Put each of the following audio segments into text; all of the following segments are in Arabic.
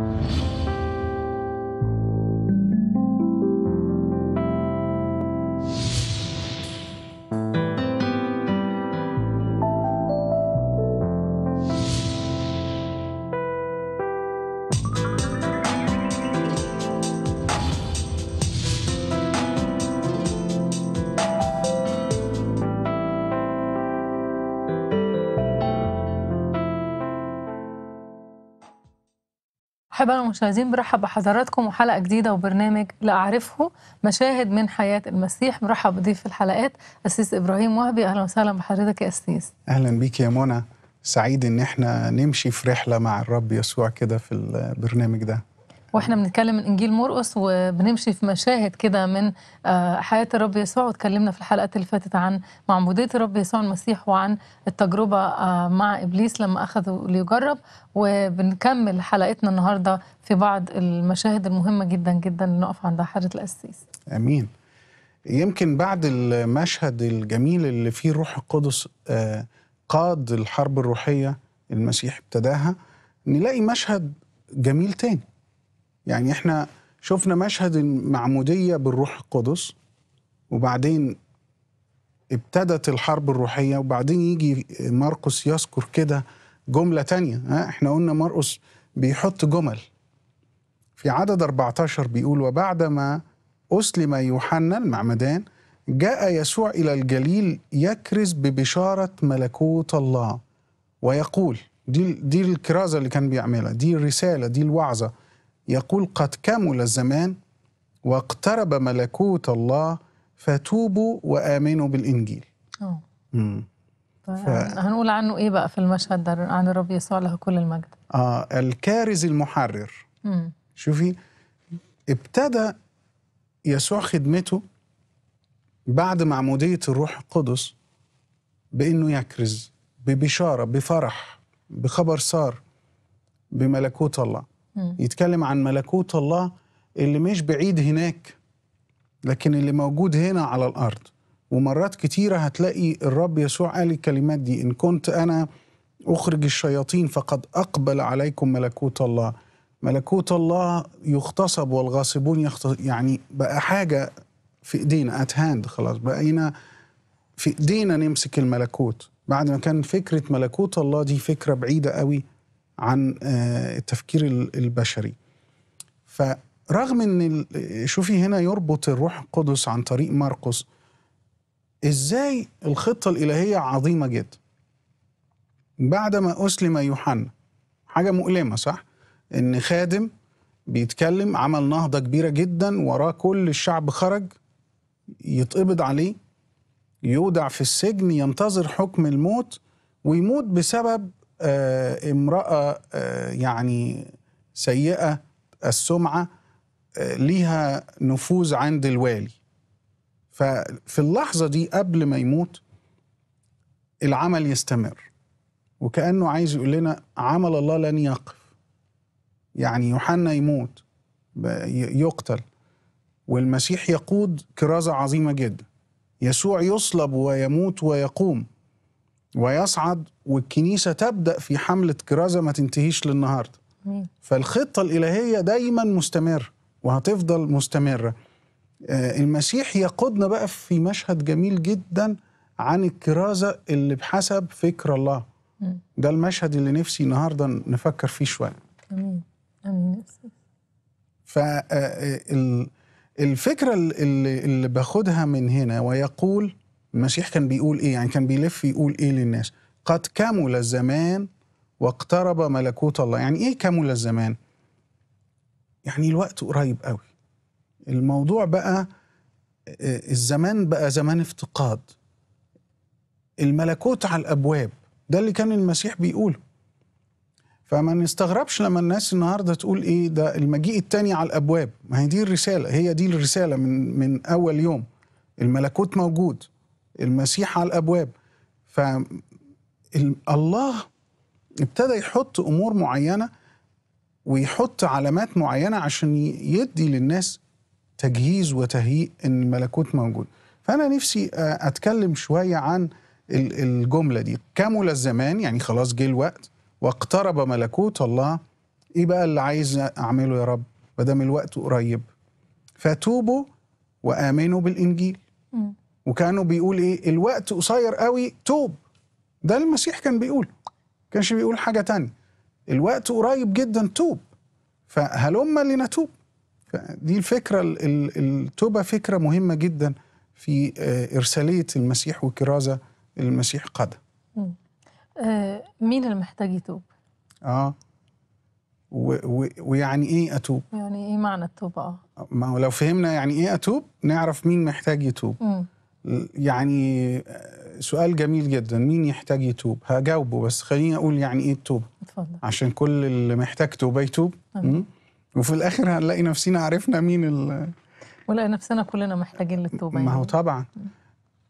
Thank you. مرحبا أنا المشاهدين برحب بحضراتكم وحلقة جديدة وبرنامج لا أعرفه مشاهد من حياة المسيح برحب بضيف الحلقات أسيس إبراهيم وهبي أهلا وسهلا بحضرتك يا أسيس أهلا بيك يا منى سعيد إن إحنا نمشي في رحلة مع الرب يسوع كده في البرنامج ده واحنا بنتكلم من انجيل مرقس وبنمشي في مشاهد كده من آه، حياه الرب يسوع واتكلمنا في الحلقات اللي فاتت عن معموديه الرب يسوع المسيح وعن التجربه آه، مع ابليس لما اخذه ليجرب وبنكمل حلقتنا النهارده في بعض المشاهد المهمه جدا جدا نقف عندها حاجه القسيس. امين. يمكن بعد المشهد الجميل اللي فيه الروح القدس آه، قاد الحرب الروحيه المسيح ابتداها نلاقي مشهد جميل تاني يعني احنا شفنا مشهد المعمودية بالروح القدس وبعدين ابتدت الحرب الروحية وبعدين يجي مرقس يذكر كده جملة تانية احنا قلنا مرقس بيحط جمل في عدد 14 بيقول وبعدما أسلم يوحنا المعمدان جاء يسوع إلى الجليل يكرز ببشارة ملكوت الله ويقول دي دي الكرازة اللي كان بيعملها دي الرسالة دي الوعظة يقول قد كمل الزمان واقترب ملكوت الله فتوبوا وامنوا بالانجيل. اه ف... هنقول عنه ايه بقى في المشهد ده عن الرب يسوع له كل المجد. اه الكارز المحرر. مم. شوفي ابتدى يسوع خدمته بعد معمودية الروح القدس بأنه يكرز ببشارة بفرح بخبر سار بملكوت الله يتكلم عن ملكوت الله اللي مش بعيد هناك لكن اللي موجود هنا على الارض ومرات كتيره هتلاقي الرب يسوع قال الكلمات دي ان كنت انا اخرج الشياطين فقد اقبل عليكم ملكوت الله ملكوت الله يغتصب والغاصبون يختصب يعني بقى حاجه في ايدينا ات هاند خلاص بقينا في ايدينا نمسك الملكوت بعد ما كان فكره ملكوت الله دي فكره بعيده قوي عن آه، التفكير البشري فرغم ان شوفي هنا يربط الروح القدس عن طريق مرقس ازاي الخطه الالهيه عظيمه جدا بعد ما اسلم يوحنا حاجه مؤلمه صح ان خادم بيتكلم عمل نهضه كبيره جدا وراه كل الشعب خرج يتقبض عليه يودع في السجن ينتظر حكم الموت ويموت بسبب آه، امرأة آه، يعني سيئة السمعة آه، ليها نفوذ عند الوالي ففي اللحظة دي قبل ما يموت العمل يستمر وكأنه عايز يقول لنا عمل الله لن يقف يعني يوحنا يموت يقتل والمسيح يقود كرازة عظيمة جدا يسوع يصلب ويموت ويقوم ويصعد والكنيسة تبدأ في حملة كرازة ما تنتهيش للنهاردة فالخطة الإلهية دايما مستمرة وهتفضل مستمرة آه، المسيح يقودنا بقى في مشهد جميل جدا عن الكرازة اللي بحسب فكر الله ده المشهد اللي نفسي النهاردة نفكر فيه شوية أمين أمين فالفكرة اللي باخدها من هنا ويقول المسيح كان بيقول ايه يعني كان بيلف يقول ايه للناس قد كمل الزمان واقترب ملكوت الله يعني ايه كمل الزمان يعني الوقت قريب قوي الموضوع بقى آه، الزمان بقى زمان افتقاد الملكوت على الابواب ده اللي كان المسيح بيقوله فما نستغربش لما الناس النهارده تقول ايه ده المجيء التاني على الابواب ما هي دي الرساله هي دي الرساله من من اول يوم الملكوت موجود المسيح على الابواب ف الله ابتدى يحط امور معينه ويحط علامات معينه عشان يدي للناس تجهيز وتهيئ ان الملكوت موجود فانا نفسي آه، اتكلم شويه عن الجمله دي كمل الزمان يعني خلاص جه الوقت واقترب ملكوت الله ايه بقى اللي عايز اعمله يا رب ما دام الوقت قريب فتوبوا وامنوا بالانجيل وكانوا بيقول ايه الوقت قصير قوي توب ده المسيح كان بيقول كانش بيقول حاجة تانية الوقت قريب جدا توب فهلم لنتوب دي الفكرة التوبة فكرة مهمة جدا في آه، إرسالية المسيح وكرازة المسيح قادة مين اللي محتاج يتوب؟ اه و ويعني ايه اتوب؟ يعني ايه معنى التوبه؟ اه ما هو لو فهمنا يعني ايه اتوب نعرف مين محتاج يتوب. مم. يعني آه، سؤال جميل جدا مين يحتاج يتوب هجاوبه بس خليني اقول يعني ايه التوبه اتفضل عشان كل اللي محتاج توبه يتوب طيب. وفي الاخر هنلاقي نفسنا عرفنا مين ال ولا نفسنا كلنا محتاجين للتوبه يعني. ما هو طبعا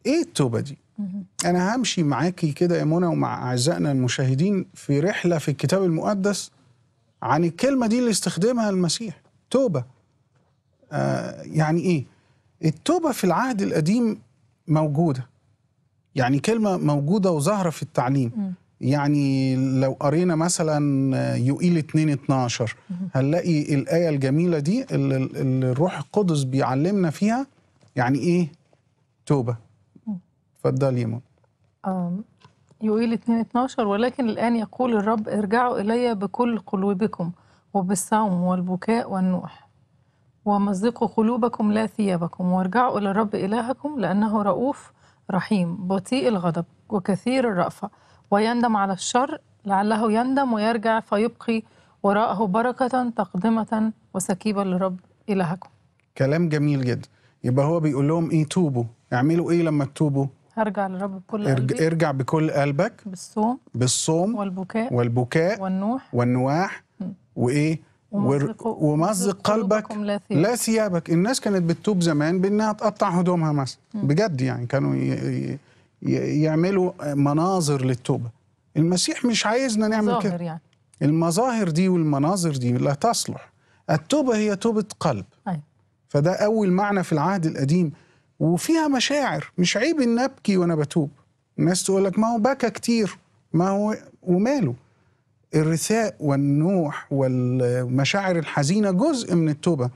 ايه التوبه دي مم. انا همشي معاكي كده يا منى ومع اعزائنا المشاهدين في رحله في الكتاب المقدس عن الكلمه دي اللي استخدمها المسيح توبه آه يعني ايه التوبه في العهد القديم موجوده يعني كلمه موجوده وظاهره في التعليم م. يعني لو قرينا مثلا يوئيل 2 12 هنلاقي الآية الجميلة دي اللي الروح القدس بيعلمنا فيها يعني إيه توبة اتفضل مون يوئيل 2 12 ولكن الآن يقول الرب ارجعوا إلي بكل قلوبكم وبالصوم والبكاء والنوح ومزقوا قلوبكم لا ثيابكم وارجعوا إلى الرب إلهكم لأنه رؤوف رحيم بطيء الغضب وكثير الرأفة ويندم على الشر لعله يندم ويرجع فيبقي وراءه بركة تقدمة وسكيبة للرب إلهكم كلام جميل جدا يبقى هو بيقول لهم ايه توبوا اعملوا ايه لما تتوبوا هرجع للرب بكل قلبك قلبي. ارجع بكل قلبك بالصوم بالصوم والبكاء والبكاء والنوح والنواح م. وايه ومزق قلبك لا ثيابك الناس كانت بتتوب زمان بانها تقطع هدومها مثلا بجد يعني كانوا يعملوا مناظر للتوبه المسيح مش عايزنا نعمل كده يعني. المظاهر دي والمناظر دي لا تصلح التوبه هي توبه قلب أيوة. فده اول معنى في العهد القديم وفيها مشاعر مش عيب ان ابكي وانا بتوب الناس تقول لك ما هو بكى كتير ما هو وماله الرثاء والنوح والمشاعر الحزينة جزء من التوبة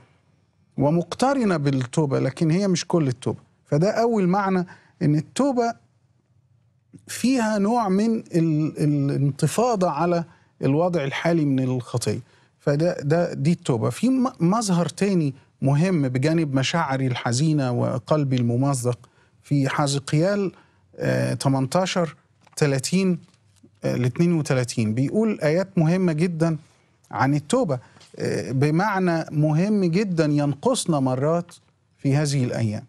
ومقترنة بالتوبة لكن هي مش كل التوبة فده أول معنى إن التوبة فيها نوع من الانتفاضة على الوضع الحالي من الخطية فده ده دي التوبة في مظهر تاني مهم بجانب مشاعري الحزينة وقلبي الممزق في حزقيال 18 آه، 30 ال 32 بيقول آيات مهمة جدا عن التوبة آه، بمعنى مهم جدا ينقصنا مرات في هذه الأيام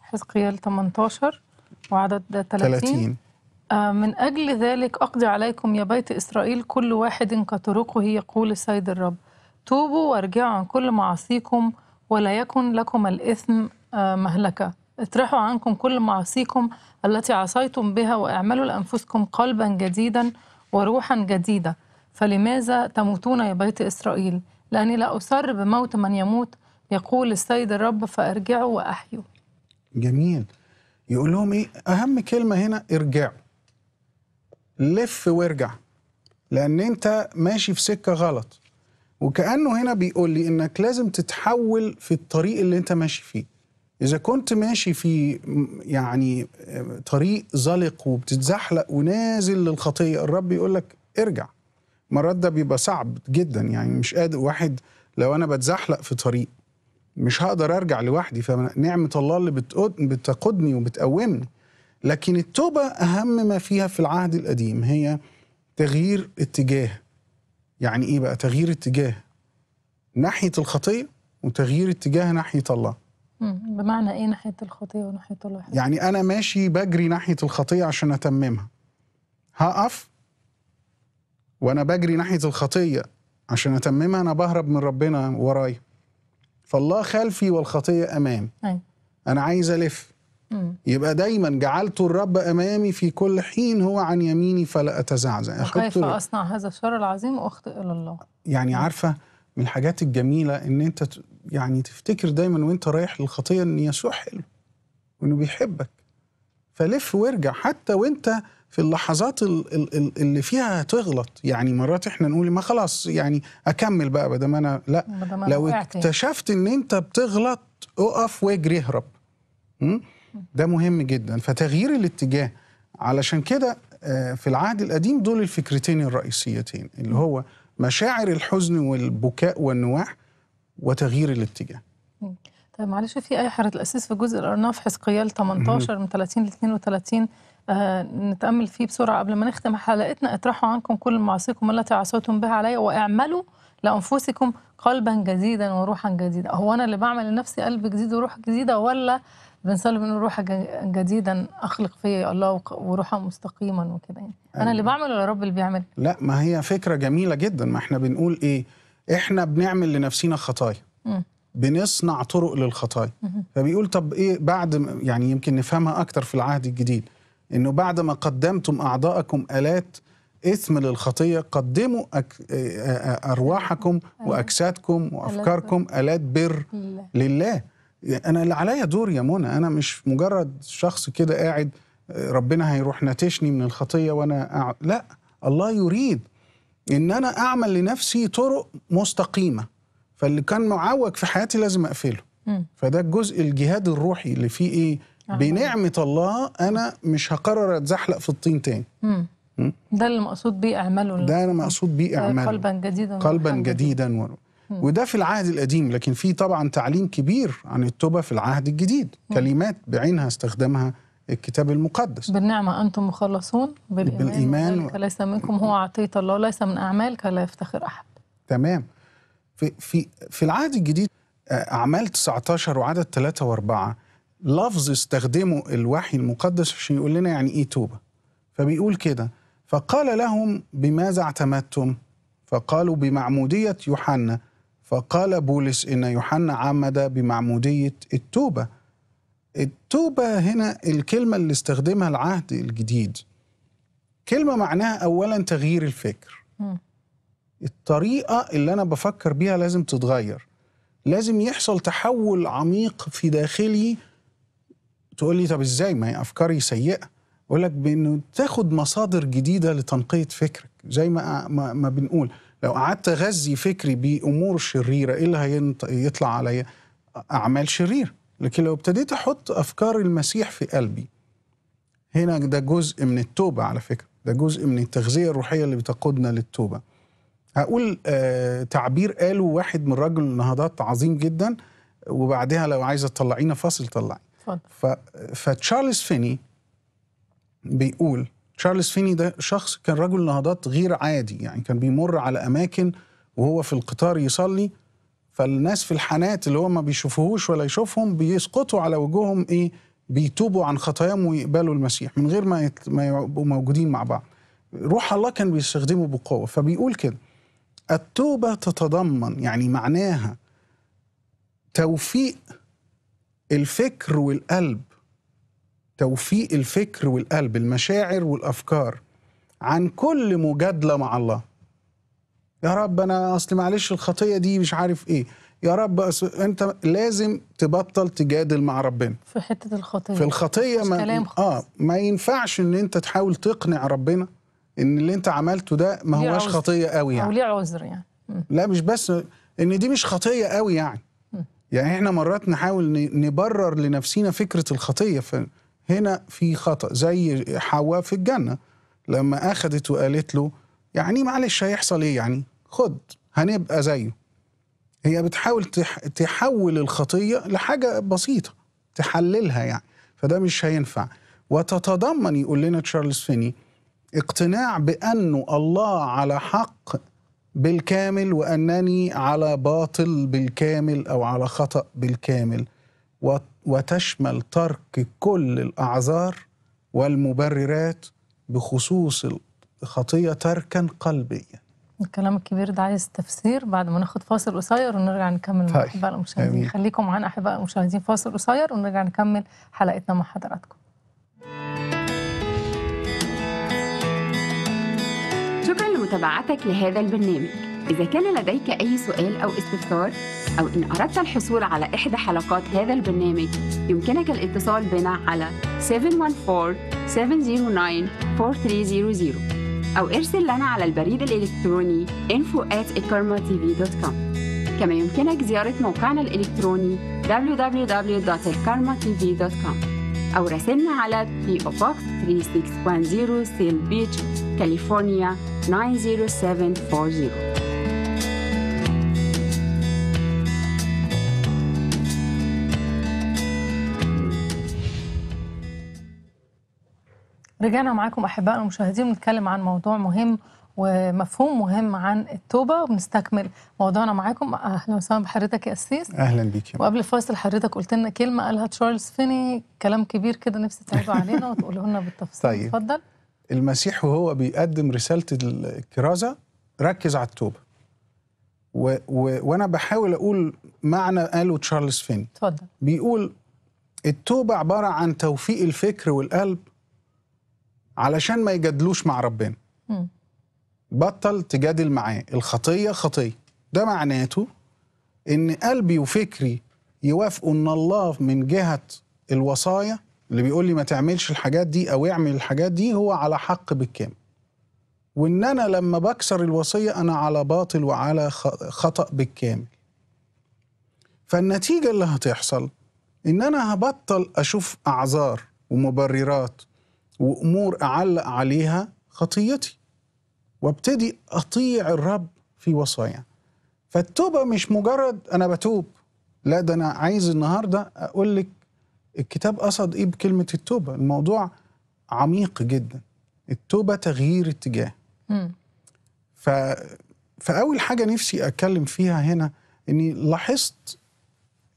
حزقيال 18 وعدد 30, 30. آه، من أجل ذلك أقضي عليكم يا بيت إسرائيل كل واحد كطرقه يقول السيد الرب توبوا وارجعوا عن كل معاصيكم ولا يكن لكم الإثم آه، مهلكة اطرحوا عنكم كل معاصيكم التي عصيتم بها واعملوا لانفسكم قلبا جديدا وروحا جديده فلماذا تموتون يا بيت اسرائيل؟ لاني لا اسر بموت من يموت يقول السيد الرب فارجعوا واحيوا. جميل يقول لهم ايه؟ اهم كلمه هنا ارجعوا. لف وارجع لان انت ماشي في سكه غلط وكانه هنا بيقول لي انك لازم تتحول في الطريق اللي انت ماشي فيه. اذا كنت ماشي في يعني آه، طريق زلق وبتتزحلق ونازل للخطيه الرب يقول لك ارجع مرات ده بيبقى صعب جدا يعني مش قادر واحد لو انا بتزحلق في طريق مش هقدر ارجع لوحدي فنعمه الله اللي بتقودني وبتقومني لكن التوبه اهم ما فيها في العهد القديم هي تغيير اتجاه يعني ايه بقى تغيير اتجاه ناحيه الخطيه وتغيير اتجاه ناحيه الله بمعنى ايه ناحيه الخطيه وناحيه الله يعني انا ماشي بجري ناحيه الخطيه عشان اتممها هقف وانا بجري ناحيه الخطيه عشان اتممها انا بهرب من ربنا ورايا فالله خلفي والخطيه امامي أي. أيوة. انا عايز الف مم. يبقى دايما جعلت الرب امامي في كل حين هو عن يميني فلا اتزعزع كيف اصنع هذا الشر العظيم واخطئ الى الله يعني عارفه من الحاجات الجميله ان انت يعني تفتكر دايما وانت رايح للخطيه ان يسوع حلو وانه بيحبك فلف وارجع حتى وانت في اللحظات اللي فيها تغلط يعني مرات احنا نقول ما خلاص يعني اكمل بقى بدل ما انا لا ما لو اكتشفت ان انت بتغلط اقف واجري اهرب ده مهم جدا فتغيير الاتجاه علشان كده آه، في العهد القديم دول الفكرتين الرئيسيتين اللي هو مشاعر الحزن والبكاء والنواح وتغيير الاتجاه طيب معلش في اي حاره الاساس في جزء الارناف حسقيال 18 من 30 ل 32 آه نتامل فيه بسرعه قبل ما نختم حلقتنا اطرحوا عنكم كل معاصيكم التي عصيتم بها علي واعملوا لانفسكم قلبا جديدا وروحا جديدا هو انا اللي بعمل لنفسي قلب جديد وروح جديده ولا بنسلم من روحا جديدا اخلق في الله وروحا مستقيما وكده يعني انا أيوة. اللي بعمل ولا رب اللي بيعمل لا ما هي فكره جميله جدا ما احنا بنقول ايه احنا بنعمل لنفسينا خطايا بنصنع طرق للخطايا فبيقول طب ايه بعد يعني يمكن نفهمها اكتر في العهد الجديد انه بعد ما قدمتم اعضاءكم الات اثم للخطيه قدموا أك... ارواحكم واجسادكم وافكاركم الات بر لله انا اللي عليا دور يا منى انا مش مجرد شخص كده قاعد ربنا هيروح ناتشني من الخطيه وانا أع... لا الله يريد ان انا اعمل لنفسي طرق مستقيمه فاللي كان معوج في حياتي لازم اقفله م. فده الجزء الجهاد الروحي اللي فيه ايه آه. بنعمه الله انا مش هقرر اتزحلق في الطين تاني م. ده اللي مقصود بيه اعمله ده انا مقصود بيه آه، اعمله قلبا جديدا قلبا جديدا و... وده في العهد القديم لكن في طبعا تعليم كبير عن التوبه في العهد الجديد م. كلمات بعينها استخدامها الكتاب المقدس بالنعمة أنتم مخلصون بالإيمان, بالإيمان و... ليس منكم هو عطية الله ليس من أعمالك لا يفتخر أحد تمام في, في, في العهد الجديد آه، أعمال 19 وعدد 3 و4 لفظ استخدمه الوحي المقدس عشان يقول لنا يعني إيه توبة فبيقول كده فقال لهم بماذا اعتمدتم فقالوا بمعمودية يوحنا فقال بولس إن يوحنا عمد بمعمودية التوبة التوبة هنا الكلمة اللي استخدمها العهد الجديد كلمة معناها أولا تغيير الفكر م. الطريقة اللي أنا بفكر بيها لازم تتغير لازم يحصل تحول عميق في داخلي تقول لي طب ازاي ما هي افكاري سيئه اقول لك بانه تاخد مصادر جديده لتنقيه فكرك زي ما ما, ما بنقول لو قعدت اغذي فكري بامور شريره ايه اللي هيطلع عليا اعمال شريره لكن لو ابتديت احط افكار المسيح في قلبي هنا ده جزء من التوبه على فكره ده جزء من التغذيه الروحيه اللي بتقودنا للتوبه هقول آه تعبير قاله واحد من رجل النهضات عظيم جدا وبعدها لو عايزه تطلعينا فاصل طلعي فتشارلز فيني بيقول تشارلز فيني ده شخص كان رجل نهضات غير عادي يعني كان بيمر على اماكن وهو في القطار يصلي فالناس في الحانات اللي هو ما بيشوفوهوش ولا يشوفهم بيسقطوا على وجوههم ايه بيتوبوا عن خطاياهم ويقبلوا المسيح من غير ما يت... ما يبقوا موجودين مع بعض روح الله كان بيستخدمه بقوه فبيقول كده التوبه تتضمن يعني معناها توفيق الفكر والقلب توفيق الفكر والقلب المشاعر والافكار عن كل مجادله مع الله يا رب انا اصل معلش الخطيه دي مش عارف ايه يا رب أصل انت لازم تبطل تجادل مع ربنا في حته الخطيه في الخطيه ما كلام اه ما ينفعش ان انت تحاول تقنع ربنا ان اللي انت عملته ده ما هواش خطيه قوي يعني او ليه عذر يعني م. لا مش بس ان دي مش خطيه قوي يعني م. يعني احنا مرات نحاول نبرر لنفسينا فكره الخطيه فهنا في خطا زي حواء في الجنه لما اخذت وقالت له يعني معلش هيحصل ايه يعني خد هنبقى زيه هي بتحاول تحول الخطية لحاجة بسيطة تحللها يعني فده مش هينفع وتتضمن يقول لنا تشارلز فيني اقتناع بأنه الله على حق بالكامل وأنني على باطل بالكامل أو على خطأ بالكامل وتشمل ترك كل الأعذار والمبررات بخصوص الخطية تركا قلبيا الكلام الكبير ده عايز تفسير بعد ما ناخد فاصل قصير ونرجع نكمل مع طيب، احباء المشاهدين خليكم معانا احباء المشاهدين فاصل قصير ونرجع نكمل حلقتنا مع حضراتكم شكرا لمتابعتك لهذا البرنامج إذا كان لديك أي سؤال أو استفسار أو إن أردت الحصول على إحدى حلقات هذا البرنامج يمكنك الاتصال بنا على 714 709 4300 أو ارسل لنا على البريد الإلكتروني ikarmatv.com كما يمكنك زيارة موقعنا الإلكتروني www.ikarmatv.com أو راسلنا على PO Box 3610 سيل Beach, كاليفورنيا 90740 رجعنا معاكم أحبائنا المشاهدين بنتكلم عن موضوع مهم ومفهوم مهم عن التوبة وبنستكمل موضوعنا معاكم أهلا وسهلا بحضرتك يا أسيس أهلا بيك يا وقبل الفاصل حضرتك قلت لنا كلمة قالها تشارلز فيني كلام كبير كده نفسي تعيده علينا وتقوله لنا بالتفصيل طيب. اتفضل المسيح وهو بيقدم رسالة الكرازة ركز على التوبة و... و... وأنا بحاول أقول معنى قاله تشارلز فيني اتفضل بيقول التوبة عبارة عن توفيق الفكر والقلب علشان ما يجادلوش مع ربنا بطل تجادل معاه الخطية خطية ده معناته ان قلبي وفكري يوافقوا ان الله من جهة الوصايا اللي بيقول لي ما تعملش الحاجات دي او اعمل الحاجات دي هو على حق بالكامل وان انا لما بكسر الوصية انا على باطل وعلى خطأ بالكامل فالنتيجة اللي هتحصل ان انا هبطل اشوف اعذار ومبررات وامور اعلق عليها خطيتي وابتدي اطيع الرب في وصايا فالتوبه مش مجرد انا بتوب لا ده انا عايز النهارده اقول لك الكتاب قصد ايه بكلمه التوبه الموضوع عميق جدا التوبه تغيير اتجاه ف فاول حاجه نفسي اتكلم فيها هنا اني لاحظت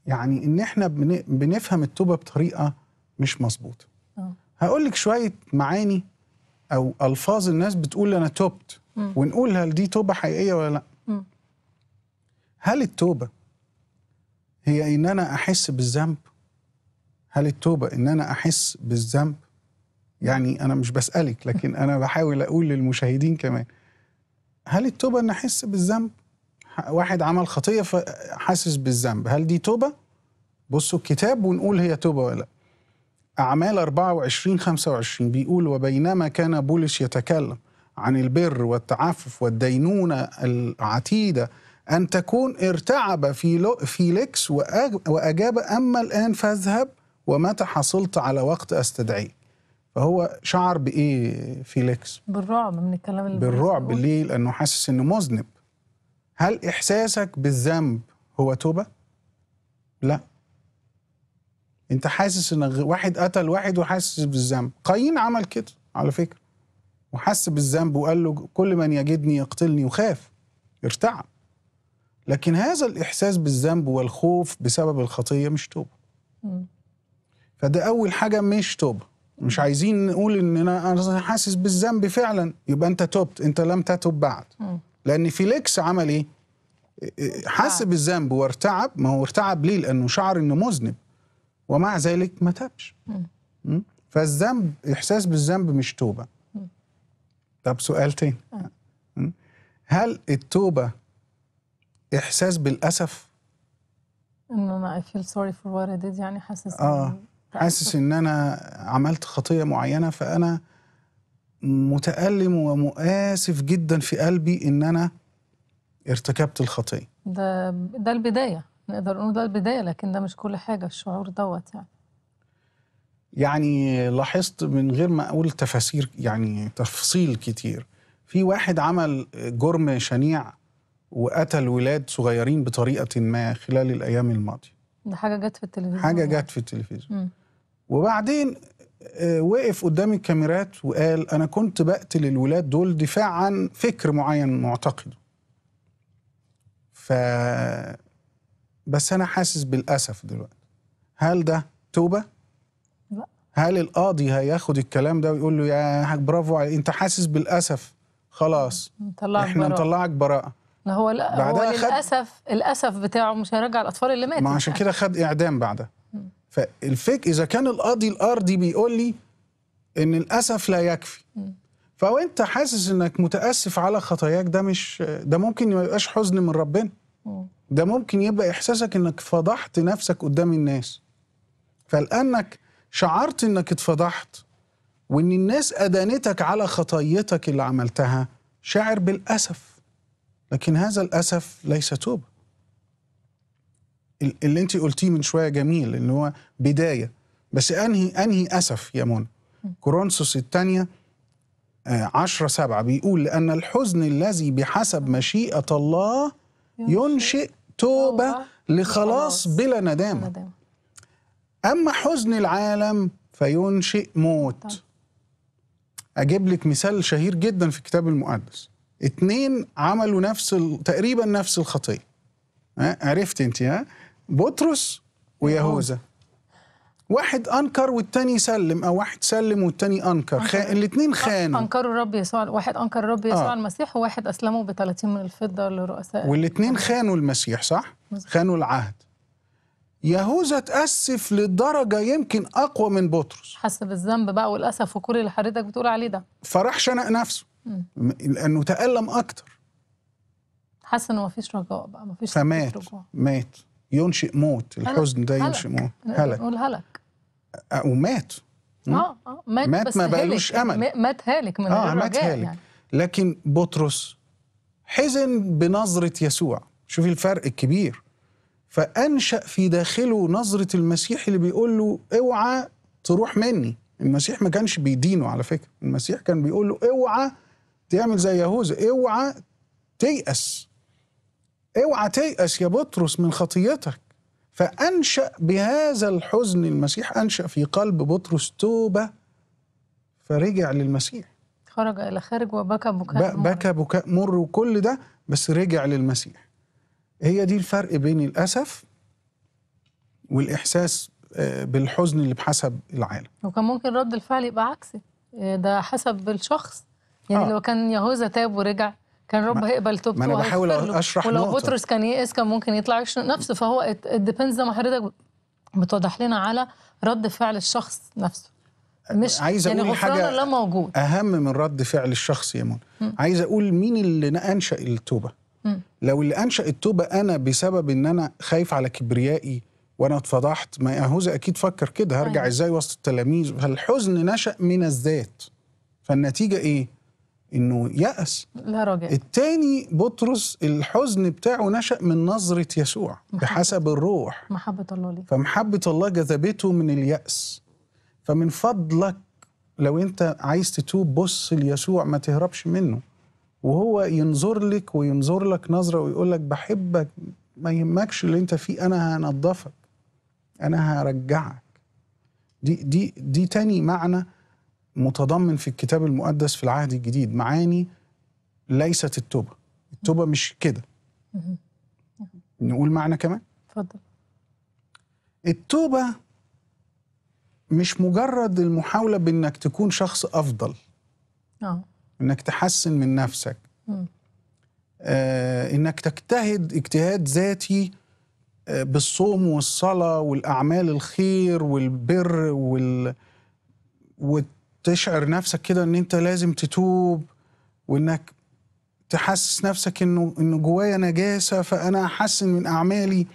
يعني ان احنا بن... بنفهم التوبه بطريقه مش مظبوطه هقول لك شويه معاني او الفاظ الناس بتقول انا توبت ونقول هل دي توبه حقيقيه ولا لا هل التوبه هي ان انا احس بالذنب هل التوبه ان انا احس بالذنب يعني انا مش بسالك لكن انا بحاول اقول للمشاهدين كمان هل التوبه ان احس بالذنب واحد عمل خطيه فحاسس بالذنب هل دي توبه بصوا الكتاب ونقول هي توبه ولا لا أعمال 24 25 بيقول وبينما كان بولس يتكلم عن البر والتعفف والدينونة العتيدة أن تكون ارتعب في فيليكس وأجاب أما الآن فاذهب ومتى حصلت على وقت أستدعي فهو شعر بإيه فيليكس؟ بالرعب من الكلام اللي بالرعب ليه؟ لأنه حاسس إنه مذنب هل إحساسك بالذنب هو توبة؟ لا انت حاسس ان واحد قتل واحد وحاسس بالذنب قايين عمل كده على فكره وحس بالذنب وقال له كل من يجدني يقتلني وخاف ارتعب لكن هذا الاحساس بالذنب والخوف بسبب الخطيه مش توبه فده اول حاجه مش توبه مش عايزين نقول ان انا حاسس بالذنب فعلا يبقى انت تبت انت لم تتب بعد لان فيليكس عمل ايه حس بالذنب وارتعب ما هو ارتعب ليه لانه شعر انه مذنب ومع ذلك ما تابش فالذنب احساس بالذنب مش توبه طب سؤال تاني آه. هل التوبه احساس بالاسف انه انا اي فيل سوري فور وات اي ديد يعني حاسس اه حاسس ان انا عملت خطيه معينه فانا متألم ومؤاسف جدا في قلبي ان انا ارتكبت الخطيه ده ده البدايه نقدر نقول ده البداية لكن ده مش كل حاجة الشعور دوت يعني يعني لاحظت من غير ما أقول تفاسير يعني تفصيل كتير في واحد عمل جرم شنيع وقتل ولاد صغيرين بطريقة ما خلال الأيام الماضية ده حاجة جت في التلفزيون حاجة يعني. جت في التلفزيون وبعدين آه، وقف قدام الكاميرات وقال أنا كنت بقتل الولاد دول دفاع عن فكر معين معتقده ف بس انا حاسس بالاسف دلوقتي هل ده توبه لا هل القاضي هياخد الكلام ده ويقول له يا برافو عليك انت حاسس بالاسف خلاص نطلعك احنا نطلعك براءه لا هو لا هو للاسف خد... الاسف بتاعه مش هيرجع الاطفال اللي ماتوا ما عشان كده خد اعدام بعدها فالفك اذا كان القاضي الارضي بيقول لي ان الاسف لا يكفي فلو فهو انت حاسس انك متاسف على خطاياك ده مش ده ممكن ما يبقاش حزن من ربنا م. ده ممكن يبقى احساسك انك فضحت نفسك قدام الناس فلانك شعرت انك اتفضحت وان الناس ادانتك على خطيتك اللي عملتها شاعر بالاسف لكن هذا الاسف ليس توبه اللي انت قلتيه من شويه جميل ان هو بدايه بس انهي انهي اسف يا منى كورنثوس الثانيه آه، عشرة سبعة بيقول لأن الحزن الذي بحسب مشيئة الله ينشئ توبة لخلاص بلا ندامة أما حزن العالم فينشئ موت طيب. أجيب لك مثال شهير جدا في الكتاب المقدس اتنين عملوا نفس ال... تقريبا نفس الخطية عرفت انت ها بطرس ويهوذا واحد انكر والتاني سلم او واحد سلم والتاني انكر خ... الاثنين خانوا انكروا الرب يسوع واحد انكر الرب يسوع آه. المسيح وواحد اسلمه ب 30 من الفضه لرؤساء والاثنين خانوا المسيح صح مزبوط. خانوا العهد يهوذا تاسف لدرجه يمكن اقوى من بطرس حس بالذنب بقى والاسف وكل اللي حضرتك بتقول عليه ده فراح شنق نفسه م. لانه تالم اكتر حس انه مفيش رجاء بقى مفيش فمات رجوع. مات ينشئ موت الحزن ده ينشئ موت هلك نقول هلك ومات اه اه مات, مات بس ما بقالوش امل مات هالك من آه مات هالك يعني. لكن بطرس حزن بنظره يسوع شوفي الفرق الكبير فانشا في داخله نظره المسيح اللي بيقول له اوعى تروح مني المسيح ما كانش بيدينه على فكره المسيح كان بيقول له اوعى تعمل زي يهوذا اوعى تيأس اوعى تيأس يا بطرس من خطيتك فأنشأ بهذا الحزن المسيح أنشأ في قلب بطرس توبة فرجع للمسيح خرج إلى خارج وبكى بكاء مر بكى بكاء مر وكل ده بس رجع للمسيح هي دي الفرق بين الأسف والإحساس آه، بالحزن اللي بحسب العالم وكان ممكن رد الفعل يبقى عكسي آه، ده حسب الشخص يعني آه. لو كان يهوذا تاب ورجع كان رب هيقبل توبته ما انا بحاول اشرح ولو نقطة. بطرس كان يئس كان ممكن يطلع يشنق نفسه فهو الديبينز زي ما حضرتك بتوضح لنا على رد فعل الشخص نفسه مش عايز يعني اقول يعني حاجه لا موجود اهم من رد فعل الشخص يا منى عايز اقول مين اللي انشا التوبه م. لو اللي انشا التوبه انا بسبب ان انا خايف على كبريائي وانا اتفضحت ما يهوذا اكيد فكر كده هرجع أيوة. ازاي وسط التلاميذ فالحزن نشا من الذات فالنتيجه ايه انه يأس لا رجاء الثاني بطرس الحزن بتاعه نشأ من نظرة يسوع محبة. بحسب الروح محبة الله ليه فمحبة الله جذبته من اليأس فمن فضلك لو انت عايز تتوب بص ليسوع ما تهربش منه وهو ينظر لك وينظر لك نظرة ويقول لك بحبك ما يهمكش اللي انت فيه انا هنضفك انا هرجعك دي دي دي تاني معنى متضمن في الكتاب المقدس في العهد الجديد معاني ليست التوبة التوبة مش كده نقول معنى كمان اتفضل التوبة مش مجرد المحاولة بأنك تكون شخص أفضل اه أنك تحسن من نفسك آه أنك تجتهد اجتهاد ذاتي آه بالصوم والصلاة والأعمال الخير والبر وال... وت... تشعر نفسك كده ان انت لازم تتوب وانك تحسس نفسك انه انه جوايا نجاسه فانا احسن من اعمالي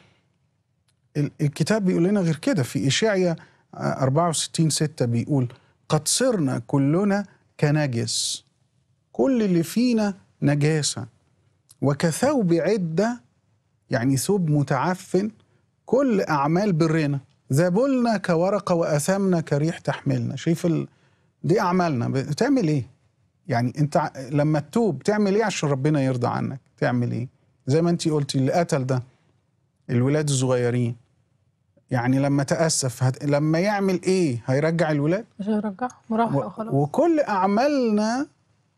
الكتاب بيقول لنا غير كده في اشعيا 64 6 بيقول قد صرنا كلنا كنجس كل اللي فينا نجاسه وكثوب عده يعني ثوب متعفن كل اعمال برنا ذابلنا كورقه واثمنا كريح تحملنا شايف ال... دي اعمالنا بتعمل ايه يعني انت لما تتوب تعمل ايه عشان ربنا يرضى عنك تعمل ايه زي ما انت قلتي اللي قتل ده الولاد الصغيرين يعني لما تأسف هت... لما يعمل ايه هيرجع الولاد مش هيرجع مراحل و... خلاص وكل اعمالنا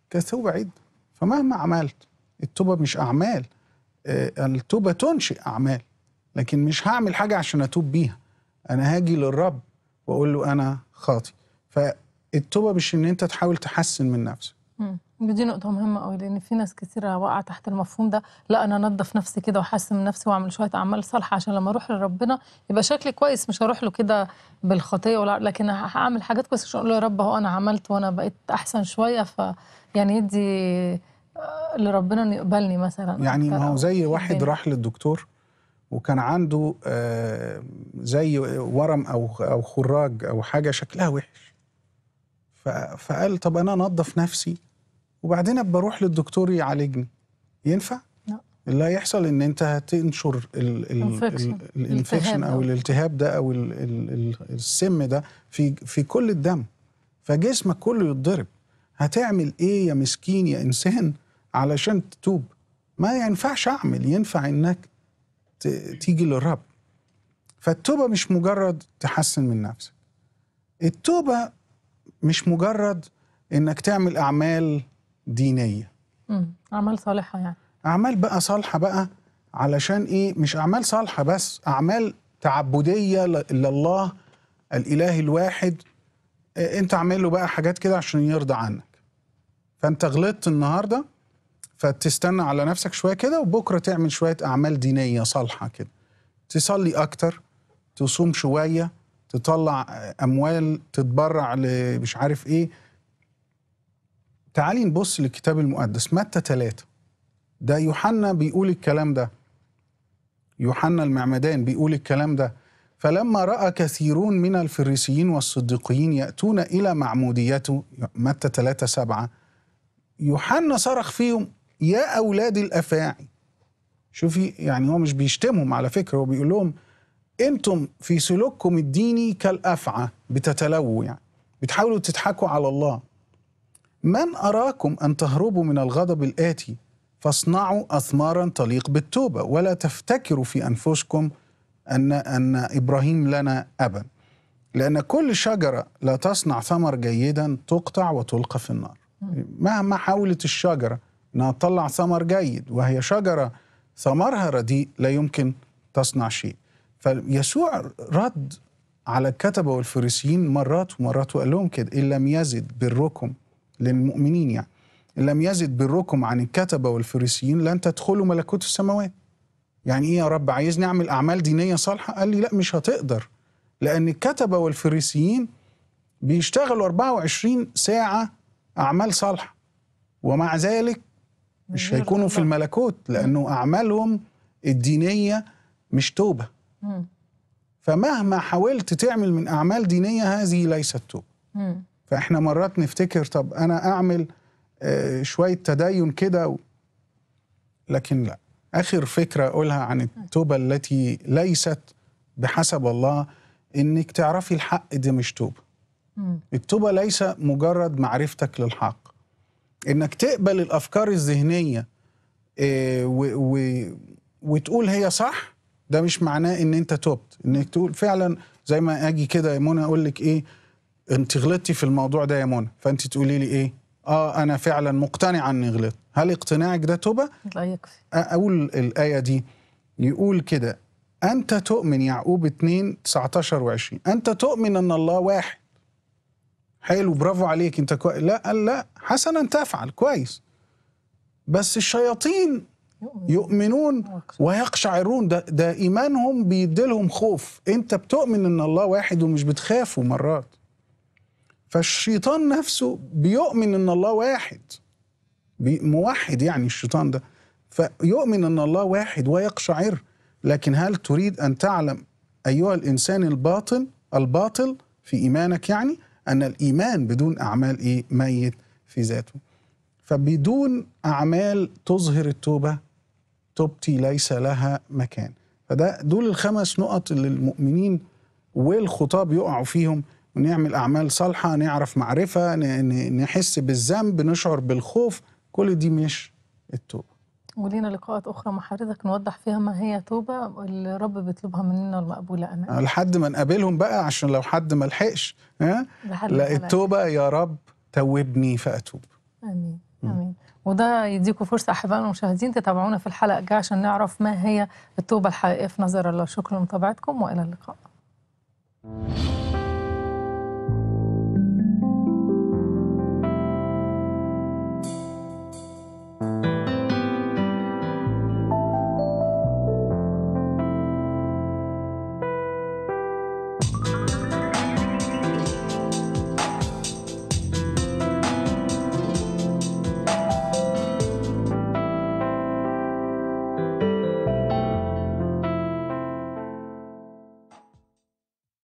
كتوبة عيد فمهما عملت التوبة مش اعمال آه، التوبة تنشئ اعمال لكن مش هعمل حاجة عشان اتوب بيها انا هاجي للرب واقول له انا خاطي ف التوبه مش ان انت تحاول تحسن من نفسك دي نقطة مهمة قوي لأن في ناس كثيرة واقعة تحت المفهوم ده لا أنا أنظف نفسي كده وأحسن من نفسي وأعمل شوية أعمال صالحة عشان لما أروح لربنا يبقى شكلي كويس مش هروح له كده بالخطية ولا لكن هعمل حاجات كويسة عشان أقول له يا رب هو أنا عملت وأنا بقيت أحسن شوية ف يعني يدي آه، لربنا إنه يقبلني مثلا يعني ما هو زي واحد راح للدكتور وكان عنده آه، زي ورم أو أو خراج أو حاجة شكلها وحش فقال طب انا انضف نفسي وبعدين ابقى اروح للدكتور يعالجني ينفع؟ لا اللي هيحصل ان انت هتنشر الانفكشن او الالتهاب ده او الـ الـ السم ده في في كل الدم فجسمك كله يتضرب هتعمل ايه يا مسكين يا انسان علشان تتوب ما ينفعش اعمل ينفع انك تيجي للرب فالتوبه مش مجرد تحسن من نفسك التوبه مش مجرد انك تعمل اعمال دينيه امم اعمال صالحه يعني اعمال بقى صالحه بقى علشان ايه مش اعمال صالحه بس اعمال تعبديه لله الاله الواحد إيه انت اعمل له بقى حاجات كده عشان يرضى عنك فانت غلطت النهارده فتستنى على نفسك شويه كده وبكره تعمل شويه اعمال دينيه صالحه كده تصلي اكتر تصوم شويه تطلع اموال تتبرع لمش عارف ايه تعالي نبص للكتاب المقدس متى ثلاثة ده يوحنا بيقول الكلام ده يوحنا المعمدان بيقول الكلام ده فلما راى كثيرون من الفريسيين والصديقيين ياتون الى معموديته متى 3 7 يوحنا صرخ فيهم يا اولاد الافاعي شوفي يعني هو مش بيشتمهم على فكره هو بيقول لهم انتم في سلوككم الديني كالافعى بتتلووا يعني بتحاولوا تضحكوا على الله من اراكم ان تهربوا من الغضب الاتي فاصنعوا اثمارا تليق بالتوبه ولا تفتكروا في انفسكم ان ان ابراهيم لنا ابا لان كل شجره لا تصنع ثمر جيدا تقطع وتلقى في النار مهما حاولت الشجره انها تطلع ثمر جيد وهي شجره ثمرها رديء لا يمكن تصنع شيء فيسوع رد على الكتبه والفريسيين مرات ومرات وقال لهم كده ان لم يزد بركم للمؤمنين يعني ان لم يزد بركم عن الكتبه والفريسيين لن تدخلوا ملكوت السماوات. يعني ايه يا رب عايزني اعمل اعمال دينيه صالحه؟ قال لي لا مش هتقدر لان الكتبه والفريسيين بيشتغلوا 24 ساعه اعمال صالحه ومع ذلك مش هيكونوا في الملكوت لانه اعمالهم الدينيه مش توبه. فمهما حاولت تعمل من اعمال دينيه هذه ليست توبه فاحنا مرات نفتكر طب انا اعمل آه، شويه تدين كده و... لكن لا اخر فكره اقولها عن التوبه التي ليست بحسب الله انك تعرفي الحق دي مش توبه التوبه ليس مجرد معرفتك للحق انك تقبل الافكار الذهنيه آه، و... و... وتقول هي صح ده مش معناه ان انت توبت انك تقول فعلا زي ما اجي كده يا منى اقول لك ايه انت غلطتي في الموضوع ده يا منى فانت تقولي لي ايه اه انا فعلا مقتنعه اني غلطت هل اقتناعك ده توبه لا يكفي اقول الايه دي يقول كده انت تؤمن يعقوب 2 19 و20 انت تؤمن ان الله واحد حلو برافو عليك انت كوي... لا لا حسنا تفعل كويس بس الشياطين يؤمنون ويقشعرون ده, ده إيمانهم بيديلهم خوف أنت بتؤمن إن الله واحد ومش بتخافوا مرات فالشيطان نفسه بيؤمن إن الله واحد موحد يعني الشيطان ده فيؤمن أن الله واحد ويقشعر لكن هل تريد أن تعلم أيها الإنسان الباطل الباطل في إيمانك يعني أن الإيمان بدون أعمال إيه ميت في ذاته فبدون أعمال تظهر التوبة توبتي ليس لها مكان فده دول الخمس نقط اللي المؤمنين والخطاب يقعوا فيهم ونعمل أعمال صالحة نعرف معرفة نحس بالذنب نشعر بالخوف كل دي مش التوبة ولينا لقاءات أخرى مع حضرتك نوضح فيها ما هي توبة اللي رب بيطلبها مننا المقبولة أنا آه، لحد ما نقابلهم بقى عشان لو حد ما لحقش ها آه، لا التوبة يا رب توبني فأتوب آمين آمين وده يديكم فرصة أحبائنا المشاهدين تتابعونا في الحلقة الجاية عشان نعرف ما هي التوبة الحقيقية في نظر الله شكرا لمتابعتكم وإلى اللقاء